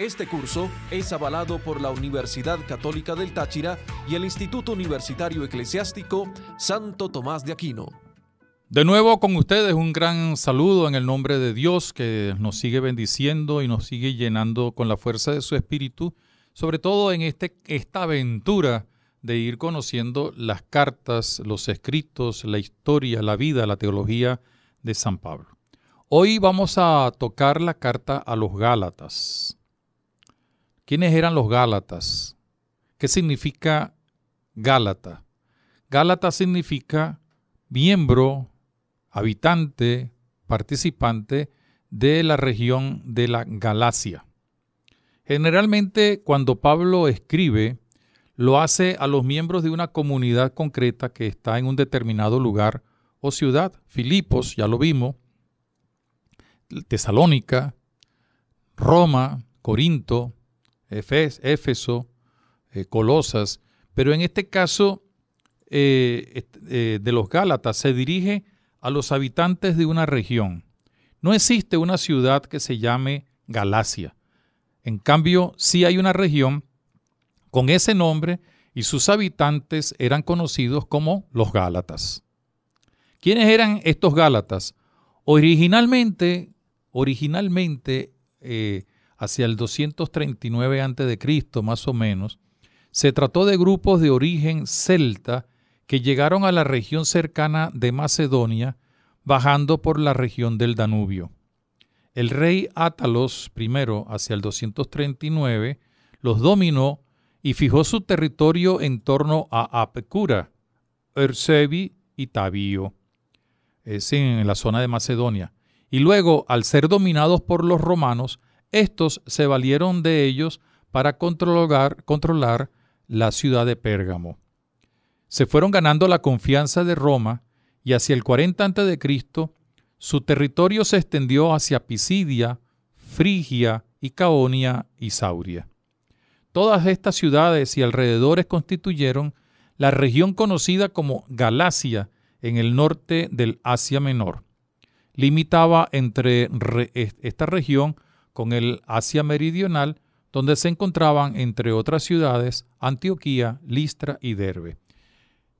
este curso es avalado por la Universidad Católica del Táchira y el Instituto Universitario Eclesiástico Santo Tomás de Aquino. De nuevo con ustedes un gran saludo en el nombre de Dios que nos sigue bendiciendo y nos sigue llenando con la fuerza de su espíritu, sobre todo en este, esta aventura de ir conociendo las cartas, los escritos, la historia, la vida, la teología de San Pablo. Hoy vamos a tocar la carta a los Gálatas. ¿Quiénes eran los Gálatas? ¿Qué significa Gálata? Gálata significa miembro, habitante, participante de la región de la Galacia. Generalmente cuando Pablo escribe, lo hace a los miembros de una comunidad concreta que está en un determinado lugar o ciudad. Filipos, ya lo vimos, Tesalónica, Roma, Corinto, Éfeso, eh, Colosas, pero en este caso eh, eh, de los Gálatas se dirige a los habitantes de una región. No existe una ciudad que se llame Galacia. En cambio, sí hay una región con ese nombre y sus habitantes eran conocidos como los Gálatas. ¿Quiénes eran estos Gálatas? Originalmente, originalmente hacia el 239 a.C., más o menos, se trató de grupos de origen celta que llegaron a la región cercana de Macedonia, bajando por la región del Danubio. El rey Átalos I, hacia el 239, los dominó y fijó su territorio en torno a Apecura, Ersebi y Tabío, es eh, en la zona de Macedonia. Y luego, al ser dominados por los romanos, estos se valieron de ellos para controlar, la ciudad de Pérgamo. Se fueron ganando la confianza de Roma y hacia el 40 a.C. su territorio se extendió hacia Pisidia, Frigia, Icaonia y Sauria. Todas estas ciudades y alrededores constituyeron la región conocida como Galacia en el norte del Asia Menor. Limitaba entre esta región con el Asia Meridional, donde se encontraban, entre otras ciudades, Antioquía, Listra y Derbe.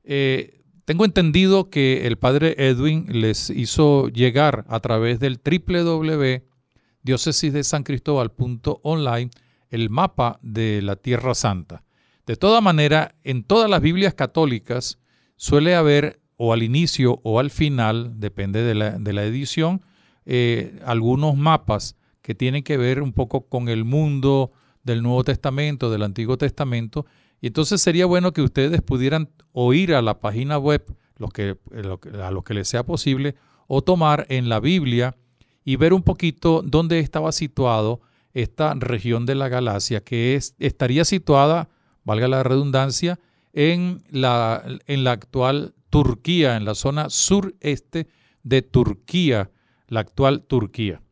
Eh, tengo entendido que el padre Edwin les hizo llegar a través del www.diócesisdesancristobal.online el mapa de la Tierra Santa. De toda manera, en todas las Biblias católicas suele haber o al inicio o al final, depende de la, edición, eh, algunos mapas que tienen que ver un poco con el mundo del Nuevo Testamento, del Antiguo Testamento. Y entonces sería bueno que ustedes pudieran oír a la página web, eh, a los que les sea posible, o tomar en la Biblia y ver un poquito dónde estaba situado esta región de la galaxia, que es, estaría situada, valga la redundancia, en la, en la actual Turquía, en la zona sureste de Turquía, la actual Turquía.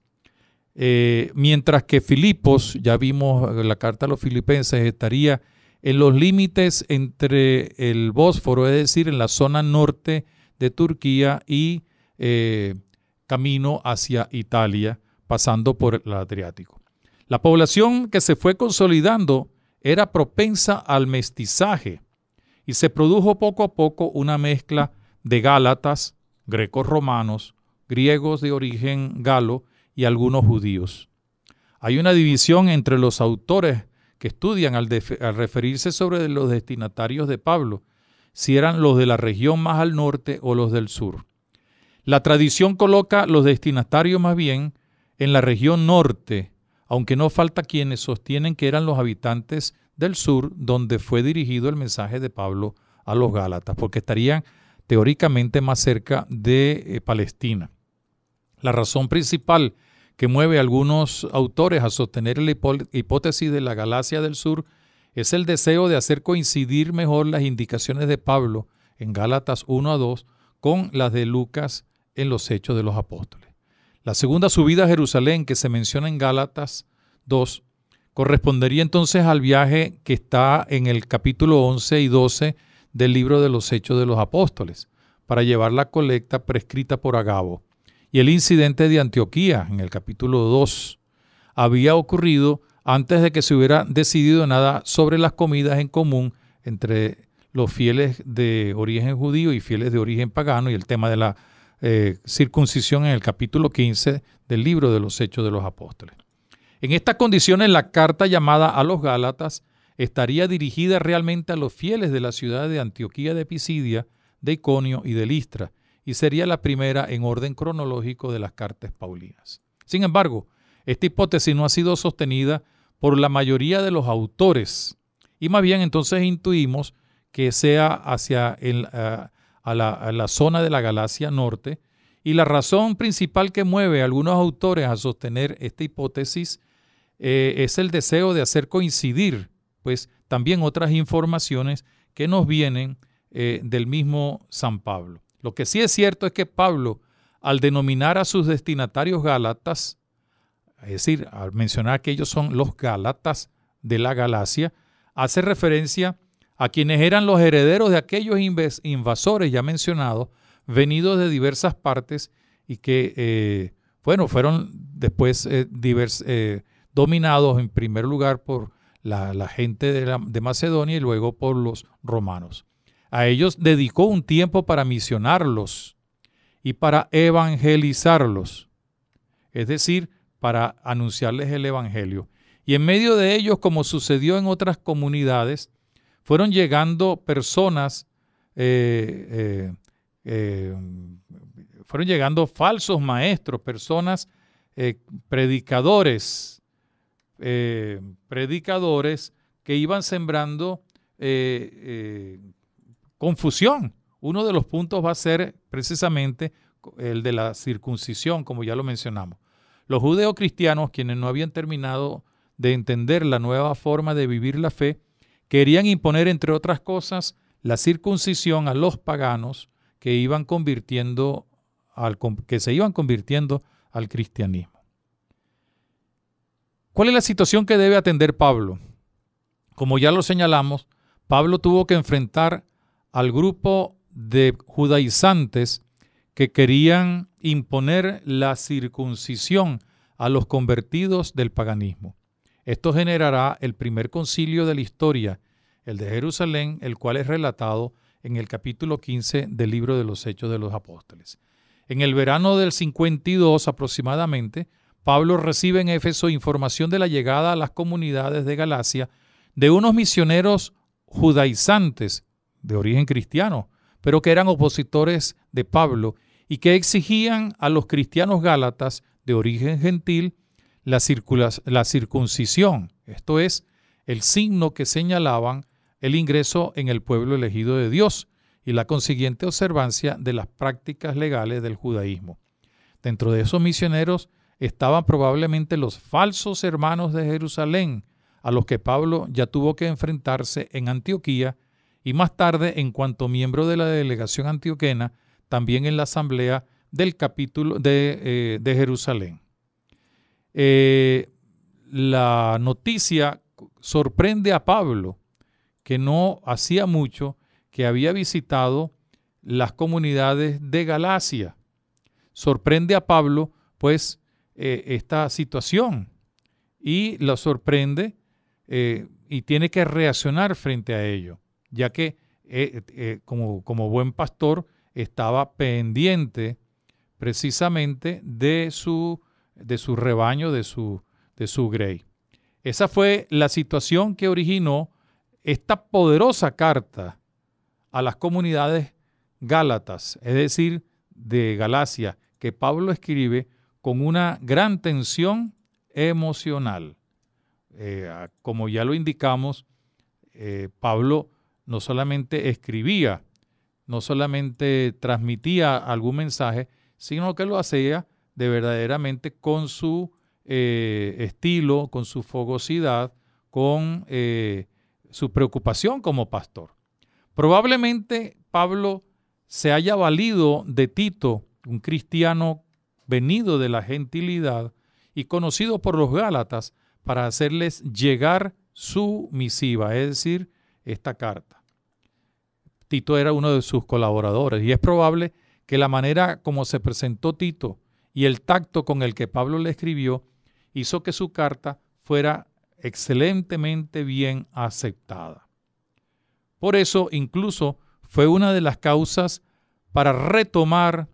Eh, mientras que Filipos, ya vimos la carta a los filipenses, estaría en los límites entre el Bósforo, es decir, en la zona norte de Turquía y eh, camino hacia Italia, pasando por el Adriático. La población que se fue consolidando era propensa al mestizaje y se produjo poco a poco una mezcla de gálatas, grecos romanos, griegos de origen galo, y algunos judíos. Hay una división entre los autores que estudian al, al, referirse sobre los destinatarios de Pablo, si eran los de la región más al norte o los del sur. La tradición coloca los destinatarios más bien en la región norte, aunque no falta quienes sostienen que eran los habitantes del sur donde fue dirigido el mensaje de Pablo a los Gálatas, porque estarían teóricamente más cerca de eh, Palestina. La razón principal que mueve a algunos autores a sostener la hipótesis de la Galacia del sur es el deseo de hacer coincidir mejor las indicaciones de Pablo en Gálatas 1 a 2 con las de Lucas en los Hechos de los Apóstoles. La segunda subida a Jerusalén que se menciona en Gálatas 2 correspondería entonces al viaje que está en el capítulo 11 y 12 del libro de los Hechos de los Apóstoles, para llevar la colecta prescrita por Agabo y el incidente de Antioquía en el capítulo 2 había ocurrido antes de que se hubiera decidido nada sobre las comidas en común entre los fieles de origen judío y fieles de origen pagano y el tema de la eh, circuncisión en el capítulo 15 del libro de los Hechos de los Apóstoles. En estas condiciones la carta llamada a los Gálatas estaría dirigida realmente a los fieles de la ciudad de Antioquía de Pisidia, de Iconio y de Listra, y sería la primera en orden cronológico de las cartas paulinas. Sin embargo, esta hipótesis no ha sido sostenida por la mayoría de los autores y más bien entonces intuimos que sea hacia la, zona de la galaxia norte y la razón principal que mueve a algunos autores a sostener esta hipótesis eh, es el deseo de hacer coincidir pues también otras informaciones que nos vienen eh, del mismo San Pablo. Lo que sí es cierto es que Pablo, al denominar a sus destinatarios gálatas, es decir, al mencionar que ellos son los gálatas de la Galacia, hace referencia a quienes eran los herederos de aquellos invasores ya mencionados, venidos de diversas partes y que, eh, bueno, fueron después eh, eh, dominados en primer lugar por la, gente de Macedonia y luego por los romanos. A ellos dedicó un tiempo para misionarlos y para evangelizarlos, es decir, para anunciarles el Evangelio. Y en medio de ellos, como sucedió en otras comunidades, fueron llegando personas, eh, eh, eh, fueron llegando falsos maestros, personas predicadores, predicadores que iban sembrando confusión. Uno de los puntos va a ser precisamente el de la circuncisión, como ya lo mencionamos. Los judeocristianos, quienes no habían terminado de entender la nueva forma de vivir la fe, querían imponer, entre otras cosas, la circuncisión a los paganos que, iban convirtiendo que se iban convirtiendo al cristianismo. ¿Cuál es la situación que debe atender Pablo? Como ya lo señalamos, Pablo tuvo que enfrentar al grupo de judaizantes que querían imponer la circuncisión a los convertidos del paganismo. Esto generará el primer concilio de la historia, el de Jerusalén, el cual es relatado en el capítulo 15 del libro de los Hechos de los Apóstoles. En el verano del 52 aproximadamente, Pablo recibe en Éfeso información de la llegada a las comunidades de Galacia de unos misioneros judaizantes de origen cristiano, pero que eran opositores de Pablo y que exigían a los cristianos gálatas de origen gentil la, la circuncisión, esto es, el signo que señalaban el ingreso en el pueblo elegido de Dios y la consiguiente observancia de las prácticas legales del judaísmo. Dentro de esos misioneros estaban probablemente los falsos hermanos de Jerusalén, a los que Pablo ya tuvo que enfrentarse en Antioquía y más tarde en cuanto miembro de la delegación antioquena, también en la asamblea del capítulo de, eh, Jerusalén. Eh, la noticia sorprende a Pablo, que no hacía mucho que había visitado las comunidades de Galacia. Sorprende a Pablo, pues, eh, esta situación y lo sorprende y tiene que reaccionar frente a ello ya que eh, eh, como, buen pastor estaba pendiente precisamente de su, de su rebaño, de su, de su grey. Esa fue la situación que originó esta poderosa carta a las comunidades gálatas, es decir, de Galacia, que Pablo escribe con una gran tensión emocional. Eh, como ya lo indicamos, Pablo no solamente escribía, no solamente transmitía algún mensaje, sino que lo hacía de verdaderamente con su eh, estilo, con su fogosidad, con eh, su preocupación como pastor. Probablemente Pablo se haya valido de Tito, un cristiano venido de la gentilidad y conocido por los Gálatas, para hacerles llegar su misiva, es decir, esta carta. Tito era uno de sus colaboradores y es probable que la manera como se presentó Tito y el tacto con el que Pablo le escribió hizo que su carta fuera excelentemente bien aceptada. Por eso incluso fue una de las causas para retomar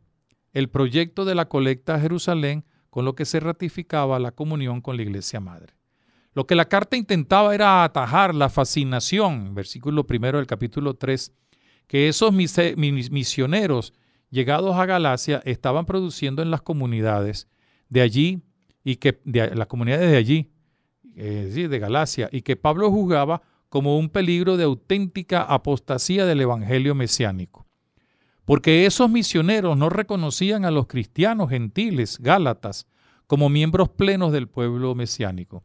el proyecto de la colecta a Jerusalén con lo que se ratificaba la comunión con la Iglesia Madre. Lo que la carta intentaba era atajar la fascinación, versículo primero del capítulo 3 que esos misioneros llegados a Galacia estaban produciendo en las comunidades de allí y que de las comunidades de allí, eh, de Galacia, y que Pablo juzgaba como un peligro de auténtica apostasía del evangelio mesiánico. Porque esos misioneros no reconocían a los cristianos gentiles, gálatas, como miembros plenos del pueblo mesiánico.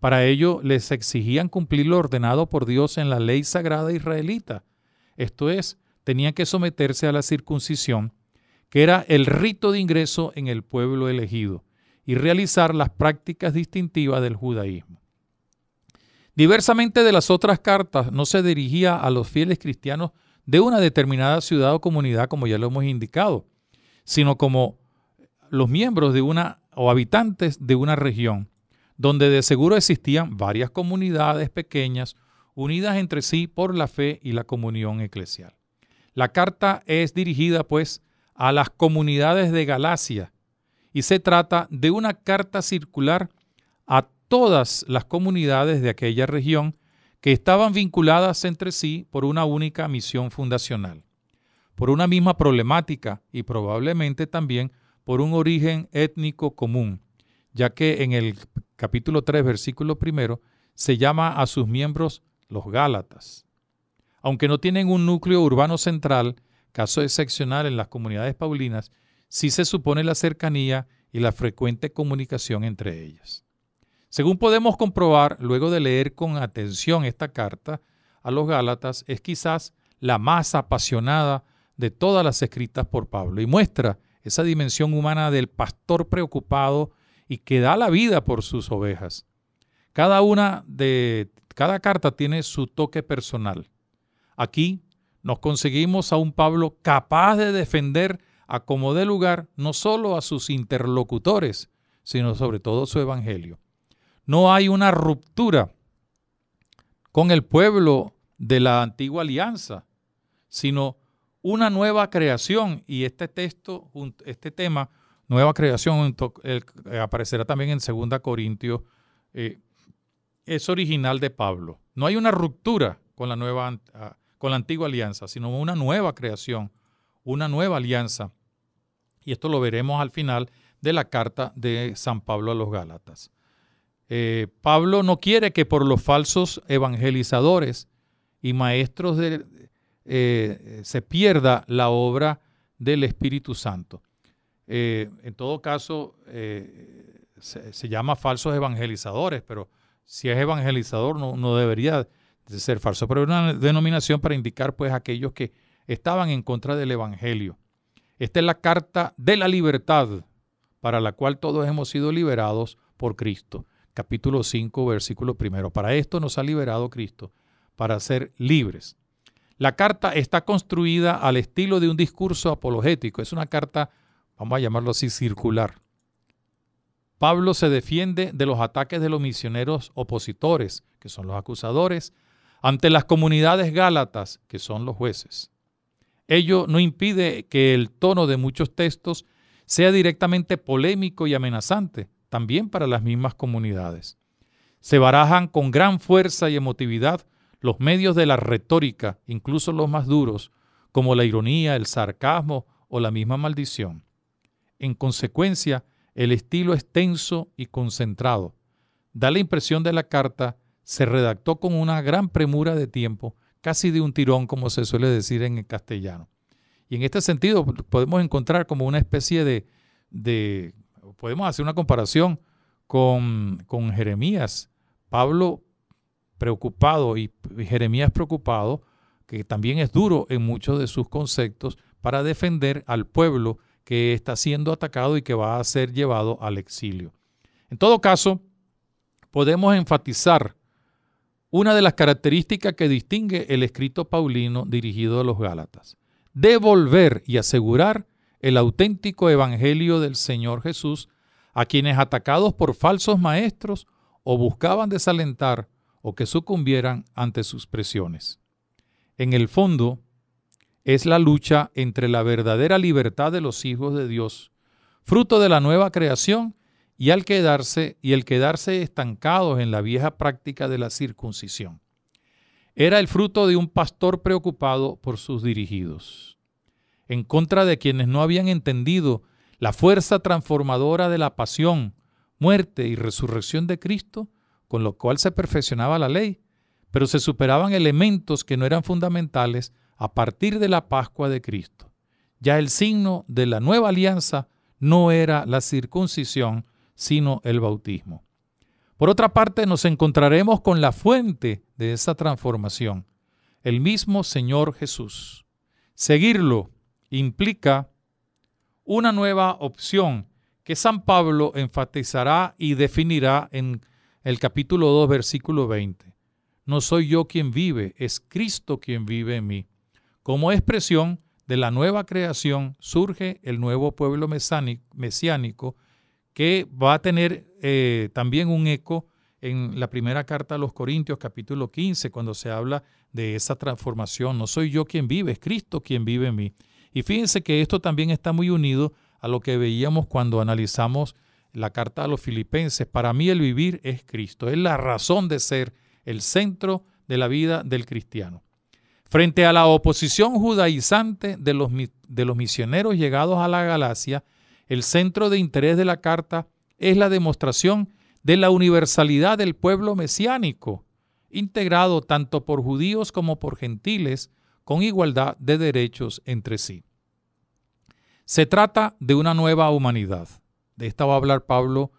Para ello les exigían cumplir lo ordenado por Dios en la ley sagrada israelita, esto es, tenían que someterse a la circuncisión, que era el rito de ingreso en el pueblo elegido, y realizar las prácticas distintivas del judaísmo. Diversamente de las otras cartas, no se dirigía a los fieles cristianos de una determinada ciudad o comunidad, como ya lo hemos indicado, sino como los miembros de una o habitantes de una región, donde de seguro existían varias comunidades pequeñas unidas entre sí por la fe y la comunión eclesial. La carta es dirigida, pues, a las comunidades de Galacia y se trata de una carta circular a todas las comunidades de aquella región que estaban vinculadas entre sí por una única misión fundacional, por una misma problemática y probablemente también por un origen étnico común, ya que en el capítulo 3, versículo primero, se llama a sus miembros los Gálatas. Aunque no tienen un núcleo urbano central, caso excepcional en las comunidades paulinas, sí se supone la cercanía y la frecuente comunicación entre ellas. Según podemos comprobar luego de leer con atención esta carta a los Gálatas, es quizás la más apasionada de todas las escritas por Pablo y muestra esa dimensión humana del pastor preocupado y que da la vida por sus ovejas. Cada una de cada carta tiene su toque personal. Aquí nos conseguimos a un Pablo capaz de defender a como dé lugar no solo a sus interlocutores, sino sobre todo su evangelio. No hay una ruptura con el pueblo de la antigua alianza, sino una nueva creación y este texto, este tema, nueva creación, aparecerá también en 2 Corintios eh, es original de Pablo. No hay una ruptura con la, nueva, ah, con la antigua alianza, sino una nueva creación, una nueva alianza. Y esto lo veremos al final de la carta de San Pablo a los Gálatas. Eh, Pablo no quiere que por los falsos evangelizadores y maestros de, eh, se pierda la obra del Espíritu Santo. Eh, en todo caso, se, llama falsos evangelizadores, pero si es evangelizador, no, debería ser falso, pero es una denominación para indicar pues aquellos que estaban en contra del evangelio. Esta es la carta de la libertad para la cual todos hemos sido liberados por Cristo. Capítulo 5, versículo primero. Para esto nos ha liberado Cristo, para ser libres. La carta está construida al estilo de un discurso apologético. Es una carta, vamos a llamarlo así, circular. Pablo se defiende de los ataques de los misioneros opositores, que son los acusadores, ante las comunidades gálatas, que son los jueces. Ello no impide que el tono de muchos textos sea directamente polémico y amenazante, también para las mismas comunidades. Se barajan con gran fuerza y emotividad los medios de la retórica, incluso los más duros, como la ironía, el sarcasmo o la misma maldición. En consecuencia, el estilo es tenso y concentrado. Da la impresión de la carta se redactó con una gran premura de tiempo, casi de un tirón, como se suele decir en el castellano. Y en este sentido podemos encontrar como una especie de, podemos hacer una comparación con, con Jeremías. Pablo preocupado y, y Jeremías preocupado, que también es duro en muchos de sus conceptos, para defender al pueblo que está siendo atacado y que va a ser llevado al exilio. En todo caso, podemos enfatizar una de las características que distingue el escrito paulino dirigido a los Gálatas. Devolver y asegurar el auténtico evangelio del Señor Jesús a quienes atacados por falsos maestros o buscaban desalentar o que sucumbieran ante sus presiones. En el fondo, es la lucha entre la verdadera libertad de los hijos de Dios, fruto de la nueva creación, y al quedarse y el quedarse estancados en la vieja práctica de la circuncisión. Era el fruto de un pastor preocupado por sus dirigidos, en contra de quienes no habían entendido la fuerza transformadora de la pasión, muerte y resurrección de Cristo, con lo cual se perfeccionaba la ley, pero se superaban elementos que no eran fundamentales a partir de la Pascua de Cristo. Ya el signo de la nueva alianza no era la circuncisión, sino el bautismo. Por otra parte, nos encontraremos con la fuente de esa transformación, el mismo Señor Jesús. Seguirlo implica una nueva opción que San Pablo enfatizará y definirá en el capítulo 2, versículo 20. No soy yo quien vive, es Cristo quien vive en mí. Como expresión de la nueva creación surge el nuevo pueblo mesiánico que va a tener eh, también un eco en la primera carta a los Corintios capítulo 15 cuando se habla de esa transformación. No soy yo quien vive, es Cristo quien vive en mí. Y fíjense que esto también está muy unido a lo que veíamos cuando analizamos la carta a los filipenses. Para mí el vivir es Cristo, es la razón de ser, el centro de la vida del cristiano. Frente a la oposición judaizante de los, de los misioneros llegados a la Galacia, el centro de interés de la carta es la demostración de la universalidad del pueblo mesiánico, integrado tanto por judíos como por gentiles, con igualdad de derechos entre sí. Se trata de una nueva humanidad. De esta va a hablar Pablo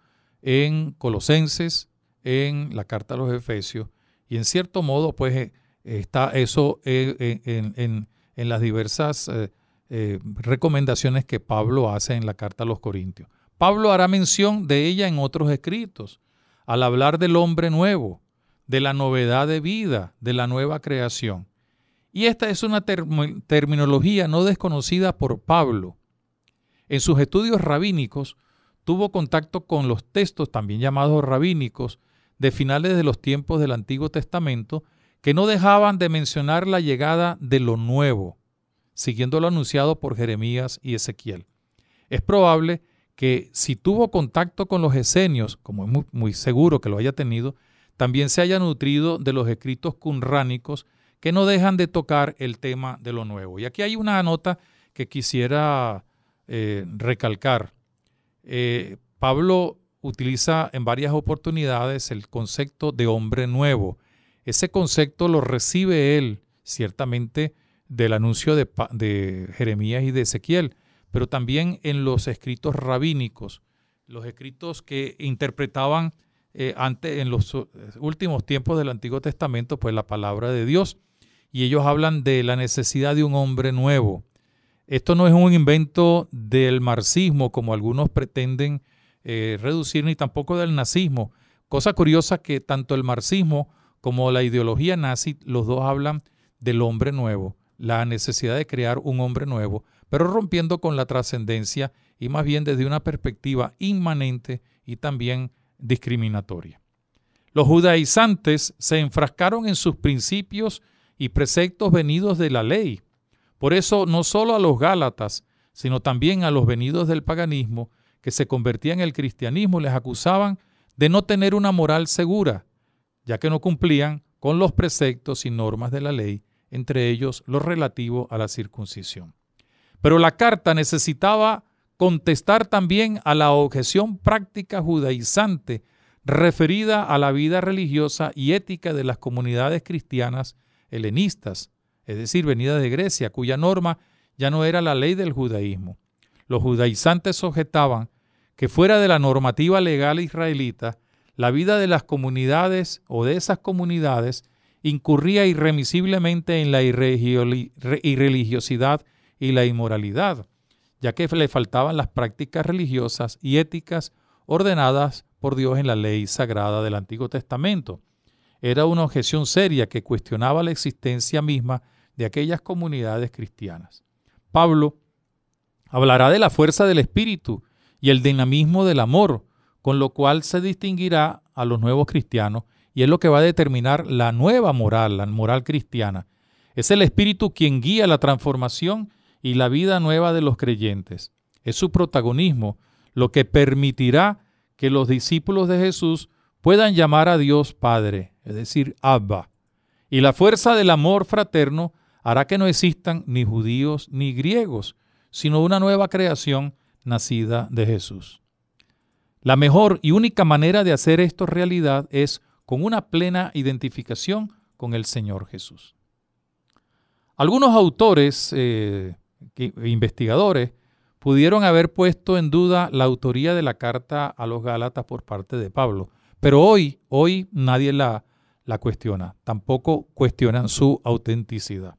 en Colosenses, en la carta a los Efesios, y en cierto modo, pues eh, Está eso eh, en, en, las diversas eh, eh, recomendaciones que Pablo hace en la carta a los Corintios. Pablo hará mención de ella en otros escritos, al hablar del hombre nuevo, de la novedad de vida, de la nueva creación. Y esta es una terminología no desconocida por Pablo. En sus estudios rabínicos tuvo contacto con los textos, también llamados rabínicos, de finales de los tiempos del Antiguo Testamento, que no dejaban de mencionar la llegada de lo nuevo, siguiendo lo anunciado por Jeremías y Ezequiel. Es probable que si tuvo contacto con los esenios, como es muy, seguro que lo haya tenido, también se haya nutrido de los escritos cunránicos que no dejan de tocar el tema de lo nuevo. Y aquí hay una nota que quisiera eh, recalcar. Eh, Pablo utiliza en varias oportunidades el concepto de hombre nuevo ese concepto lo recibe él, ciertamente, del anuncio de, Jeremías y de Ezequiel, pero también en los escritos rabínicos, los escritos que interpretaban eh, en los eh, últimos tiempos del Antiguo Testamento, pues la palabra de Dios. Y ellos hablan de la necesidad de un hombre nuevo. Esto no es un invento del marxismo, como algunos pretenden eh, reducir, ni tampoco del nazismo. Cosa curiosa que tanto el marxismo como la ideología nazi, los dos hablan del hombre nuevo, la necesidad de crear un hombre nuevo, pero rompiendo con la trascendencia y más bien desde una perspectiva inmanente y también discriminatoria. Los judaizantes se enfrascaron en sus principios y preceptos venidos de la ley. Por eso no solo a los gálatas, sino también a los venidos del paganismo, que se convertían en el cristianismo, les acusaban de no tener una moral segura, ya que no cumplían con los preceptos y normas de la ley, entre ellos lo relativo a la circuncisión. Pero la carta necesitaba contestar también a la objeción práctica judaizante referida a la vida religiosa y ética de las comunidades cristianas helenistas, es decir, venidas de Grecia, cuya norma ya no era la ley del judaísmo. Los judaizantes objetaban que fuera de la normativa legal israelita, la vida de las comunidades o de esas comunidades incurría irremisiblemente en la irreligiosidad y la inmoralidad, ya que le faltaban las prácticas religiosas y éticas ordenadas por Dios en la ley sagrada del Antiguo Testamento. Era una objeción seria que cuestionaba la existencia misma de aquellas comunidades cristianas. Pablo hablará de la fuerza del Espíritu y el dinamismo del amor, con lo cual se distinguirá a los nuevos cristianos y es lo que va a determinar la nueva moral, la moral cristiana. Es el Espíritu quien guía la transformación y la vida nueva de los creyentes. Es su protagonismo lo que permitirá que los discípulos de Jesús puedan llamar a Dios Padre, es decir, Abba. Y la fuerza del amor fraterno hará que no existan ni judíos ni griegos, sino una nueva creación nacida de Jesús. La mejor y única manera de hacer esto realidad es con una plena identificación con el Señor Jesús. Algunos autores, eh, e investigadores, pudieron haber puesto en duda la autoría de la carta a los Gálatas por parte de Pablo, pero hoy, hoy nadie la, cuestiona, tampoco cuestionan su autenticidad.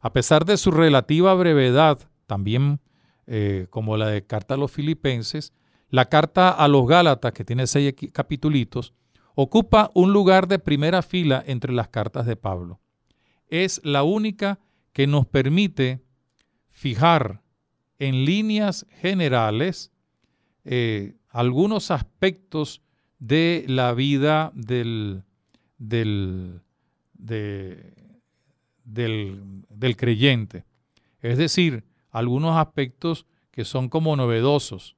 A pesar de su relativa brevedad, también eh, como la de Carta a los Filipenses, la carta a los Gálatas, que tiene seis capitulitos, ocupa un lugar de primera fila entre las cartas de Pablo. Es la única que nos permite fijar en líneas generales eh, algunos aspectos de la vida del, del creyente. Es decir, algunos aspectos que son como novedosos.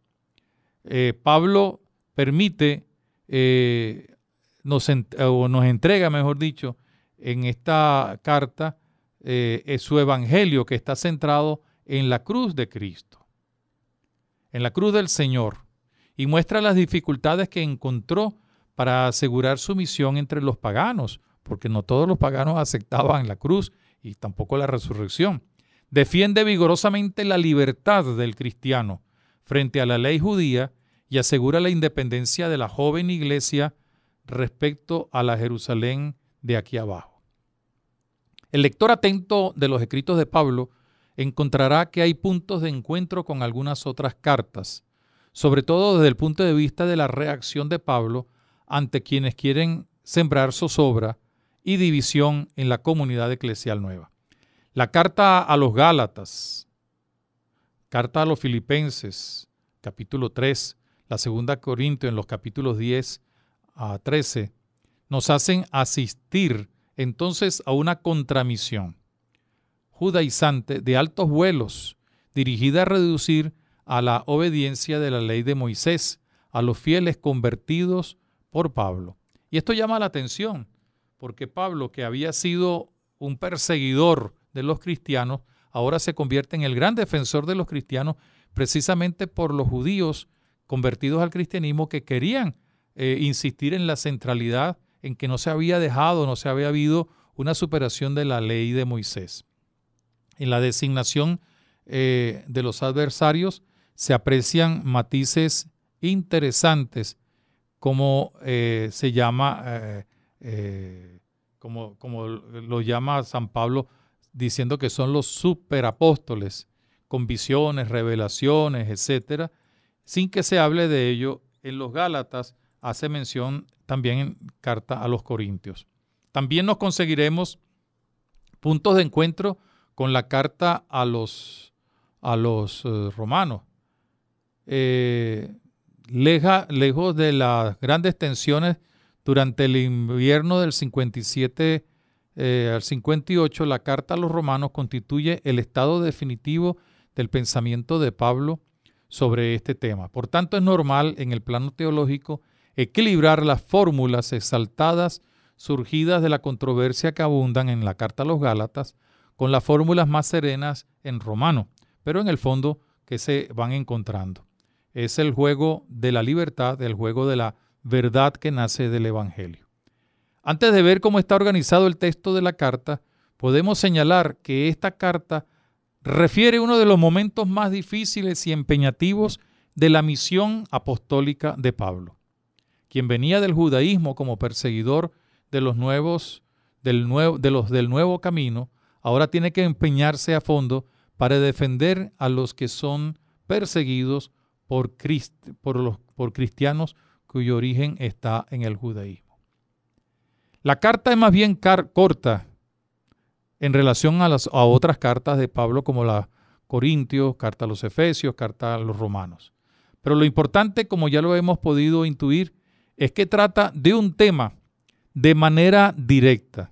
Eh, Pablo permite, eh, nos, o nos entrega, mejor dicho, en esta carta eh, su evangelio que está centrado en la cruz de Cristo, en la cruz del Señor, y muestra las dificultades que encontró para asegurar su misión entre los paganos, porque no todos los paganos aceptaban la cruz y tampoco la resurrección. Defiende vigorosamente la libertad del cristiano, frente a la ley judía y asegura la independencia de la joven iglesia respecto a la Jerusalén de aquí abajo. El lector atento de los escritos de Pablo encontrará que hay puntos de encuentro con algunas otras cartas, sobre todo desde el punto de vista de la reacción de Pablo ante quienes quieren sembrar zozobra y división en la comunidad eclesial nueva. La carta a los Gálatas, Carta a los Filipenses, capítulo 3, la segunda Corintio, en los capítulos 10 a 13, nos hacen asistir entonces a una contramisión judaizante de altos vuelos, dirigida a reducir a la obediencia de la ley de Moisés a los fieles convertidos por Pablo. Y esto llama la atención, porque Pablo, que había sido un perseguidor de los cristianos, ahora se convierte en el gran defensor de los cristianos precisamente por los judíos convertidos al cristianismo que querían eh, insistir en la centralidad, en que no se había dejado, no se había habido una superación de la ley de Moisés. En la designación eh, de los adversarios se aprecian matices interesantes, como eh, se llama, como, como lo llama San Pablo, diciendo que son los superapóstoles, con visiones, revelaciones, etcétera, sin que se hable de ello en los Gálatas, hace mención también en carta a los Corintios. También nos conseguiremos puntos de encuentro con la carta a los, a los eh, romanos. Eh, lejos de las grandes tensiones durante el invierno del 57 eh, al 58, la carta a los romanos constituye el estado definitivo del pensamiento de Pablo sobre este tema. Por tanto, es normal en el plano teológico equilibrar las fórmulas exaltadas surgidas de la controversia que abundan en la carta a los Gálatas con las fórmulas más serenas en romano, pero en el fondo que se van encontrando. Es el juego de la libertad, el juego de la verdad que nace del Evangelio. Antes de ver cómo está organizado el texto de la carta, podemos señalar que esta carta refiere uno de los momentos más difíciles y empeñativos de la misión apostólica de Pablo, quien venía del judaísmo como perseguidor de los nuevos del nuevo, de los del nuevo camino, ahora tiene que empeñarse a fondo para defender a los que son perseguidos por, por, los, por cristianos cuyo origen está en el judaísmo. La carta es más bien corta en relación a, las, otras cartas de Pablo como la Corintios, carta a los Efesios, carta a los Romanos. Pero lo importante, como ya lo hemos podido intuir, es que trata de un tema de manera directa.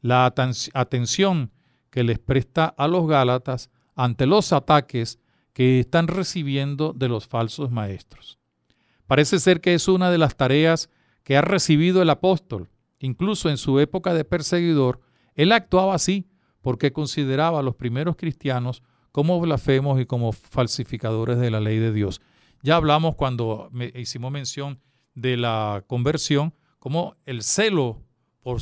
La atención que les presta a los Gálatas ante los ataques que están recibiendo de los falsos maestros. Parece ser que es una de las tareas que ha recibido el apóstol, Incluso en su época de perseguidor, él actuaba así porque consideraba a los primeros cristianos como blasfemos y como falsificadores de la ley de Dios. Ya hablamos cuando hicimos mención de la conversión, como el celo por,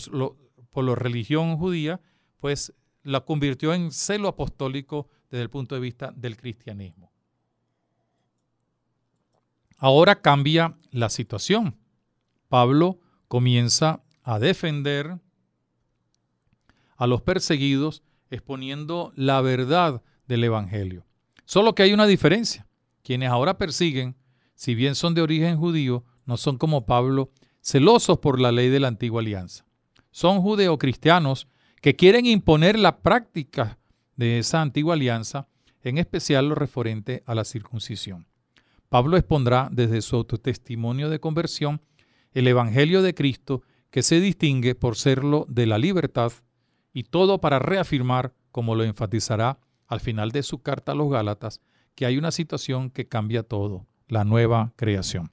por la religión judía, pues la convirtió en celo apostólico desde el punto de vista del cristianismo. Ahora cambia la situación. Pablo comienza a defender a los perseguidos exponiendo la verdad del Evangelio. Solo que hay una diferencia. Quienes ahora persiguen, si bien son de origen judío, no son como Pablo celosos por la ley de la antigua alianza. Son judeocristianos que quieren imponer la práctica de esa antigua alianza, en especial lo referente a la circuncisión. Pablo expondrá desde su autotestimonio de conversión el Evangelio de Cristo que se distingue por serlo de la libertad, y todo para reafirmar, como lo enfatizará al final de su carta a los Gálatas, que hay una situación que cambia todo, la nueva creación.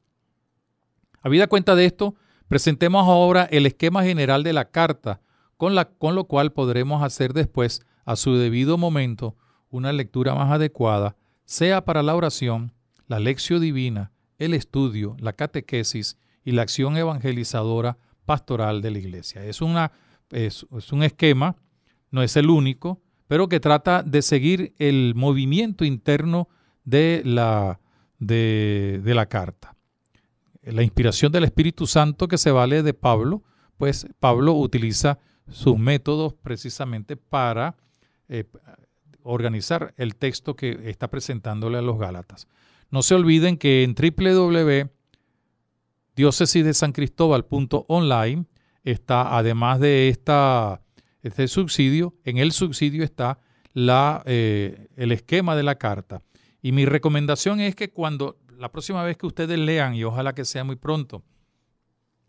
Habida cuenta de esto, presentemos ahora el esquema general de la carta, con, la, con lo cual podremos hacer después, a su debido momento, una lectura más adecuada, sea para la oración, la lección divina, el estudio, la catequesis y la acción evangelizadora pastoral de la iglesia. Es, una, es, un esquema, no es el único, pero que trata de seguir el movimiento interno de la, de, la carta. La inspiración del Espíritu Santo que se vale de Pablo, pues Pablo utiliza sus métodos precisamente para eh, organizar el texto que está presentándole a los Gálatas. No se olviden que en www diócesis de San está, además de esta, este subsidio, en el subsidio está la, eh, el esquema de la carta. Y mi recomendación es que cuando la próxima vez que ustedes lean, y ojalá que sea muy pronto,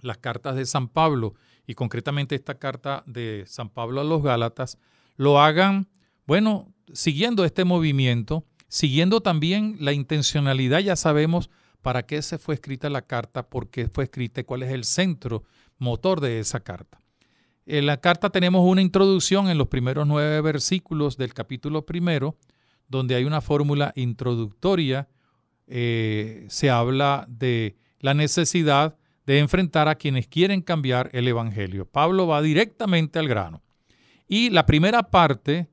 las cartas de San Pablo y concretamente esta carta de San Pablo a los Gálatas, lo hagan, bueno, siguiendo este movimiento, siguiendo también la intencionalidad, ya sabemos, para qué se fue escrita la carta, por qué fue escrita y cuál es el centro motor de esa carta. En la carta tenemos una introducción en los primeros nueve versículos del capítulo primero, donde hay una fórmula introductoria. Eh, se habla de la necesidad de enfrentar a quienes quieren cambiar el Evangelio. Pablo va directamente al grano. Y la primera parte,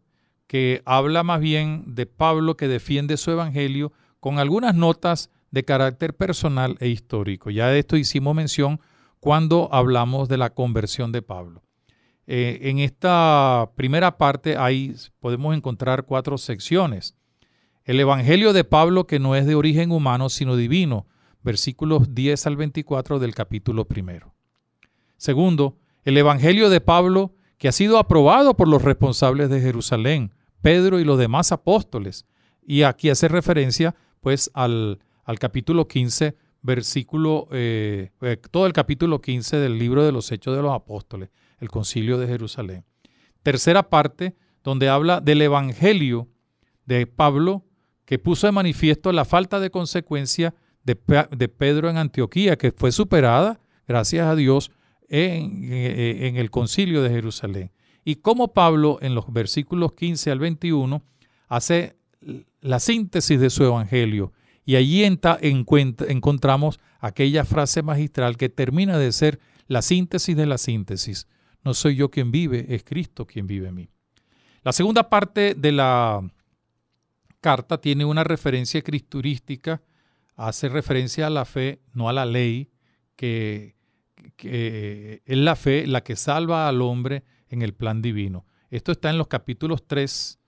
que habla más bien de Pablo que defiende su Evangelio, con algunas notas de carácter personal e histórico. Ya de esto hicimos mención cuando hablamos de la conversión de Pablo. Eh, en esta primera parte ahí podemos encontrar cuatro secciones. El Evangelio de Pablo que no es de origen humano sino divino, versículos 10 al 24 del capítulo primero. Segundo, el Evangelio de Pablo que ha sido aprobado por los responsables de Jerusalén, Pedro y los demás apóstoles. Y aquí hace referencia pues al al capítulo 15, versículo, eh, eh, todo el capítulo 15 del libro de los Hechos de los Apóstoles, el concilio de Jerusalén. Tercera parte, donde habla del Evangelio de Pablo, que puso de manifiesto la falta de consecuencia de, Pedro en Antioquía, que fue superada, gracias a Dios, eh, en, el concilio de Jerusalén. Y cómo Pablo en los versículos 15 al 21 hace la síntesis de su evangelio, y allí encontramos aquella frase magistral que termina de ser la síntesis de la síntesis. No soy yo quien vive, es Cristo quien vive en mí. La segunda parte de la carta tiene una referencia cristurística, hace referencia a la fe, no a la ley, que, que eh, es la fe la que salva al hombre en el plan divino. Esto está en los capítulos 3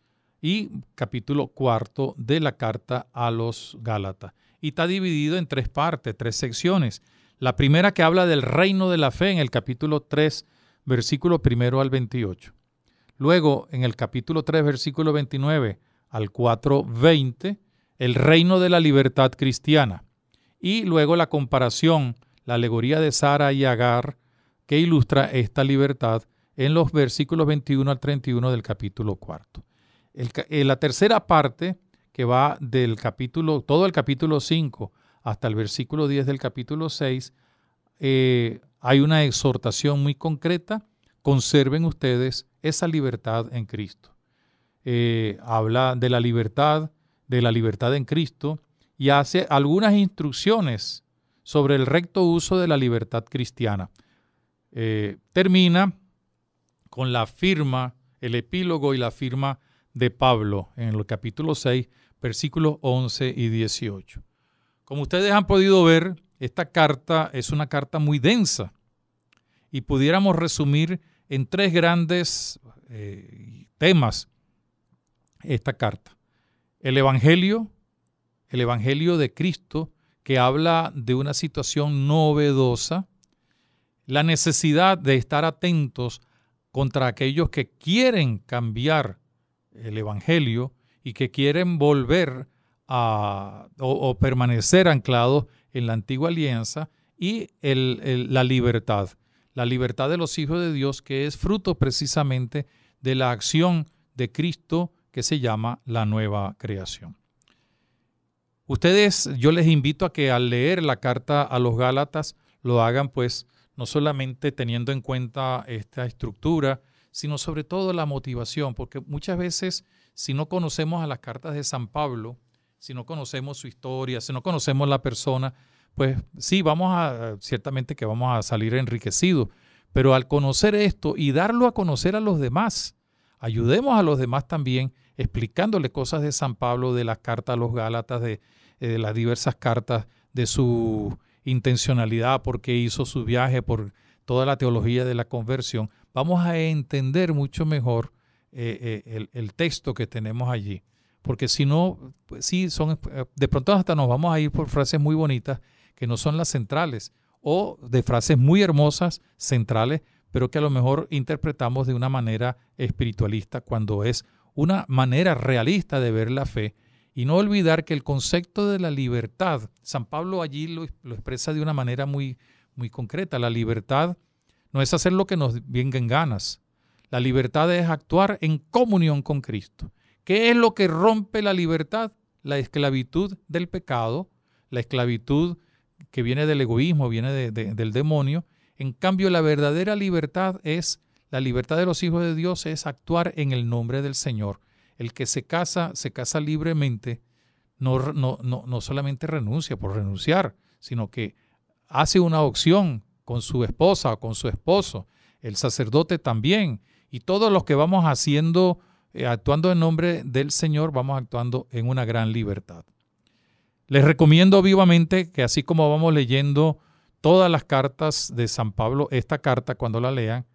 y capítulo cuarto de la carta a los Gálatas. Y está dividido en tres partes, tres secciones. La primera que habla del reino de la fe en el capítulo 3, versículo primero al 28. Luego, en el capítulo 3, versículo 29 al 4, 20, el reino de la libertad cristiana. Y luego la comparación, la alegoría de Sara y Agar, que ilustra esta libertad en los versículos 21 al 31 del capítulo cuarto en eh, la tercera parte que va del capítulo, todo el capítulo 5 hasta el versículo 10 del capítulo 6, eh, hay una exhortación muy concreta, conserven ustedes esa libertad en Cristo. Eh, habla de la libertad, de la libertad en Cristo, y hace algunas instrucciones sobre el recto uso de la libertad cristiana. termina con la firma, el epílogo y la firma de Pablo en el capítulo 6, versículos 11 y 18. Como ustedes han podido ver, esta carta es una carta muy densa y pudiéramos resumir en tres grandes eh, temas esta carta. El Evangelio, el Evangelio de Cristo, que habla de una situación novedosa, la necesidad de estar atentos contra aquellos que quieren cambiar el Evangelio y que quieren volver o, permanecer anclados en la antigua alianza y la libertad. La libertad de los hijos de Dios que es fruto precisamente de la acción de Cristo que se llama la nueva creación. Ustedes, yo les invito a que al leer la carta a los Gálatas lo hagan pues no solamente teniendo en cuenta esta estructura sino sobre todo la motivación, porque muchas veces si no conocemos a las cartas de San Pablo, si no conocemos su historia, si no conocemos la persona, pues sí, vamos a, ciertamente que vamos a salir enriquecidos, pero al conocer esto y darlo a conocer a los demás, ayudemos a los demás también explicándole cosas de San Pablo, de las cartas a los Gálatas, de, eh, de las diversas cartas, de su intencionalidad, por qué hizo su viaje, por toda la teología de la conversión, vamos a entender mucho mejor eh, eh, el, texto que tenemos allí. Porque si no, pues sí, son, eh, de pronto hasta nos vamos a ir por frases muy bonitas que no son las centrales, o de frases muy hermosas, centrales, pero que a lo mejor interpretamos de una manera espiritualista cuando es una manera realista de ver la fe y no olvidar que el concepto de la libertad, San Pablo allí lo expresa de una manera muy, muy concreta. La libertad no es hacer lo que nos venga en ganas. La libertad es actuar en comunión con Cristo. ¿Qué es lo que rompe la libertad? La esclavitud del pecado, la esclavitud que viene del egoísmo, viene del demonio. En cambio, la verdadera libertad es, la libertad de los hijos de Dios es actuar en el nombre del Señor. El que se casa, se casa libremente, no, no, no solamente renuncia por renunciar, sino que hace una opción con su esposa o con su esposo, el sacerdote también, y todos los que vamos haciendo, eh, actuando en nombre del Señor, vamos actuando en una gran libertad. Les recomiendo vivamente que así como vamos leyendo todas las cartas de San Pablo, esta carta cuando la lean,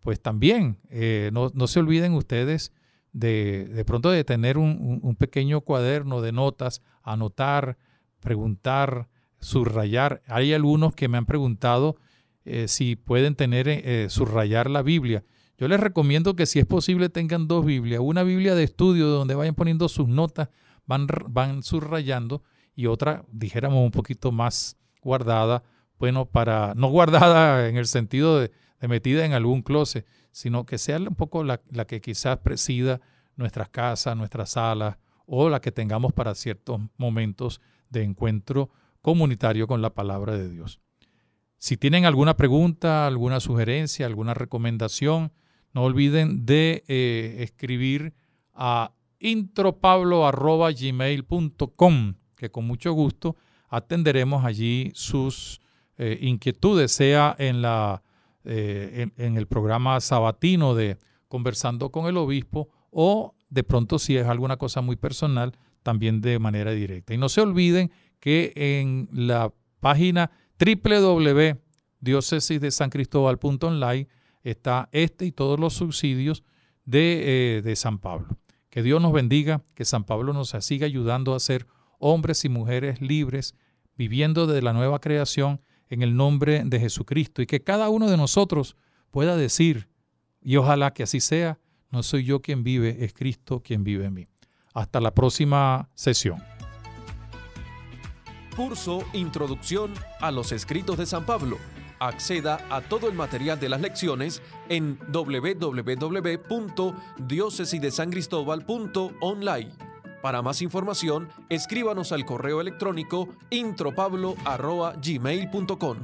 pues también eh, no, se olviden ustedes de, pronto de tener un, un, pequeño cuaderno de notas, anotar, preguntar, subrayar. Hay algunos que me han preguntado eh, si pueden tener eh, eh, subrayar la Biblia. Yo les recomiendo que si es posible tengan dos Biblias, una Biblia de estudio donde vayan poniendo sus notas, van, van subrayando y otra, dijéramos, un poquito más guardada, bueno, para, no guardada en el sentido de, metida en algún closet, sino que sea un poco la, la que quizás presida nuestras casas, nuestras salas o la que tengamos para ciertos momentos de encuentro comunitario con la palabra de Dios. Si tienen alguna pregunta, alguna sugerencia, alguna recomendación, no olviden de eh, escribir a intropablo.gmail.com, que con mucho gusto atenderemos allí sus eh, inquietudes, sea en, la, eh, en el programa sabatino de Conversando con el Obispo o de pronto si es alguna cosa muy personal, también de manera directa. Y no se olviden que en la página www.diócesisdesancristobal.online está este y todos los subsidios de, eh, de San Pablo. Que Dios nos bendiga, que San Pablo nos siga ayudando a ser hombres y mujeres libres, viviendo de la nueva creación en el nombre de Jesucristo y que cada uno de nosotros pueda decir, y ojalá que así sea, no soy yo quien vive, es Cristo quien vive en mí. Hasta la próxima sesión. Curso Introducción a los Escritos de San Pablo. Acceda a todo el material de las lecciones en www.diocesidesangristobal.online. Para más información, escríbanos al correo electrónico intropablo.gmail.com.